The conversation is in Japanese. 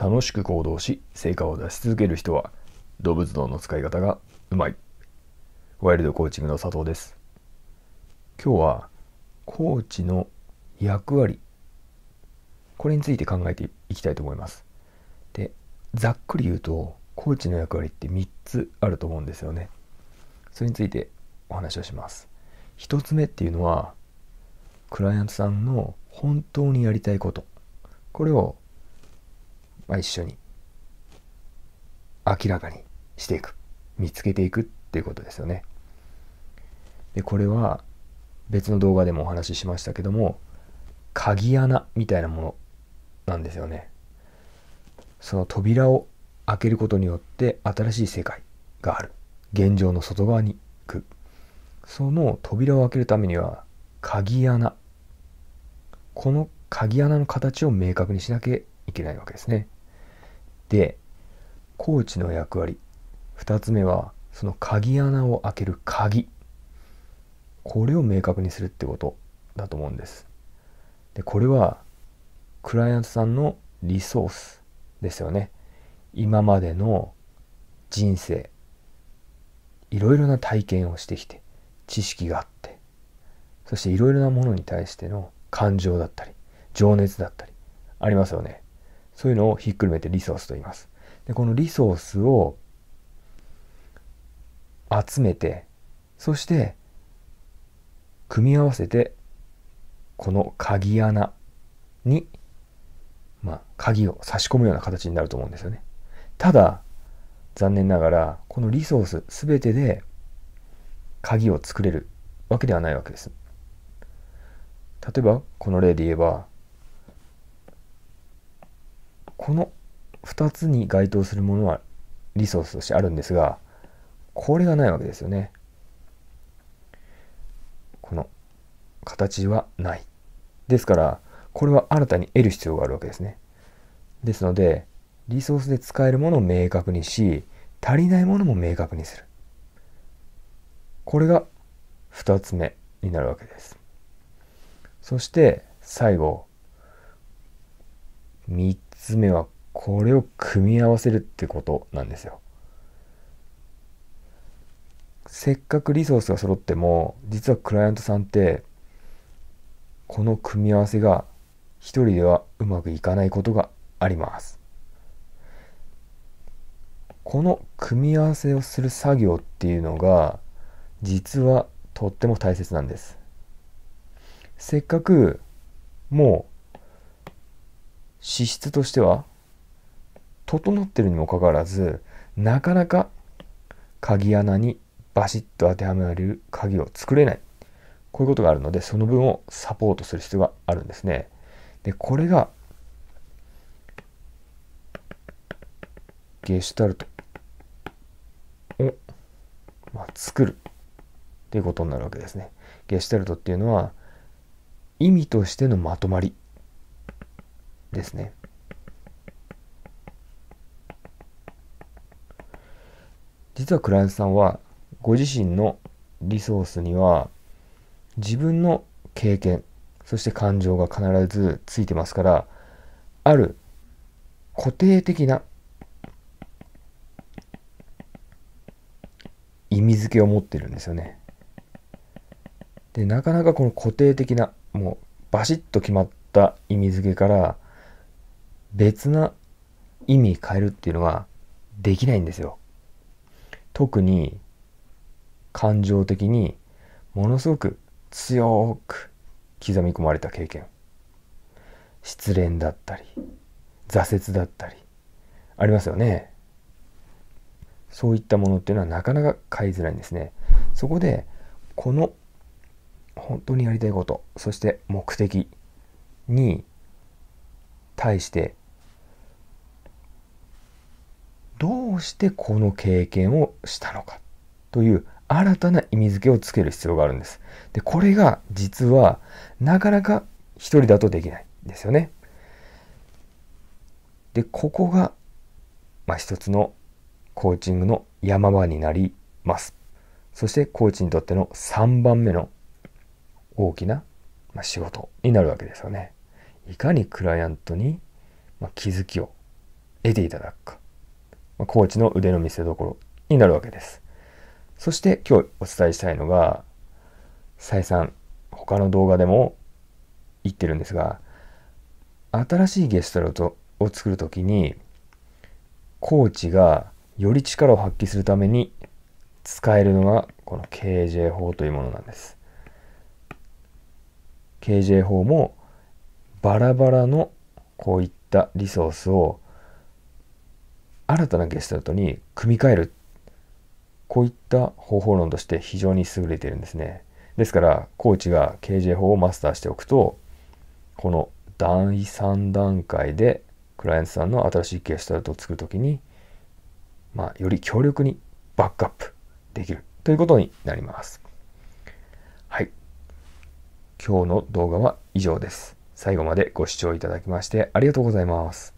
楽しく行動し成果を出し続ける人は動物脳の使い方がうまいワイルドコーチングの佐藤です今日はコーチの役割これについて考えていきたいと思いますでざっくり言うとコーチの役割って3つあると思うんですよねそれについてお話をします1つ目っていうのはクライアントさんの本当にやりたいことこれをまあ、一緒に明らかにしていく見つけていくっていうことですよね。でこれは別の動画でもお話ししましたけども鍵穴みたいなものなんですよね。その扉を開けることによって新しい世界がある現状の外側に行くその扉を開けるためには鍵穴この鍵穴の形を明確にしなきゃいけないわけですね。でコーチの役割2つ目はその鍵穴を開ける鍵これを明確にするってことだと思うんですでこれはクライアントさんのリソースですよね今までの人生いろいろな体験をしてきて知識があってそしていろいろなものに対しての感情だったり情熱だったりありますよねそういうのをひっくるめてリソースと言います。でこのリソースを集めてそして組み合わせてこの鍵穴に、まあ、鍵を差し込むような形になると思うんですよね。ただ残念ながらこのリソース全てで鍵を作れるわけではないわけです。例えばこの例で言えばこの2つに該当するものはリソースとしてあるんですが、これがないわけですよね。この形はない。ですから、これは新たに得る必要があるわけですね。ですので、リソースで使えるものを明確にし、足りないものも明確にする。これが2つ目になるわけです。そして、最後、3つ目はこれを組み合わせるってことなんですよ。せっかくリソースが揃っても実はクライアントさんってこの組み合わせが一人ではうまくいかないことがあります。この組み合わせをする作業っていうのが実はとっても大切なんです。せっかくもう資質としては整ってるにもかかわらずなかなか鍵穴にバシッと当てはめる鍵を作れないこういうことがあるのでその分をサポートする必要があるんですねでこれがゲシュタルトを、まあ、作るっていうことになるわけですねゲシュタルトっていうのは意味としてのまとまりですね。実はクライアントさんはご自身のリソースには自分の経験そして感情が必ずついてますからある固定的な意味付けを持ってるんですよね。でなかなかこの固定的なもうバシッと決まった意味付けから別な意味変えるっていうのはできないんですよ。特に感情的にものすごく強く刻み込まれた経験失恋だったり挫折だったりありますよねそういったものっていうのはなかなか変えづらいんですねそこでこの本当にやりたいことそして目的に対してどうしてこの経験をしたのかという新たな意味付けをつける必要があるんです。で、これが実はなかなか一人だとできないんですよね。で、ここが、まあ、一つのコーチングの山場になります。そしてコーチにとっての3番目の大きな、ま仕事になるわけですよね。いかにクライアントに、ま気づきを得ていただくか。コーチの腕の見せ所になるわけです。そして今日お伝えしたいのが、再三、他の動画でも言ってるんですが、新しいゲストロートを作るときに、コーチがより力を発揮するために使えるのが、この KJ 法というものなんです。KJ 法もバラバラのこういったリソースを新たなゲストとに組み替えるこういった方法論として非常に優れているんですねですからコーチが KJ 法をマスターしておくとこの第3段階でクライアントさんの新しいゲストルトを作る時に、まあ、より強力にバックアップできるということになります。はい。今日の動画は以上です。最後までご視聴いただきましてありがとうございます。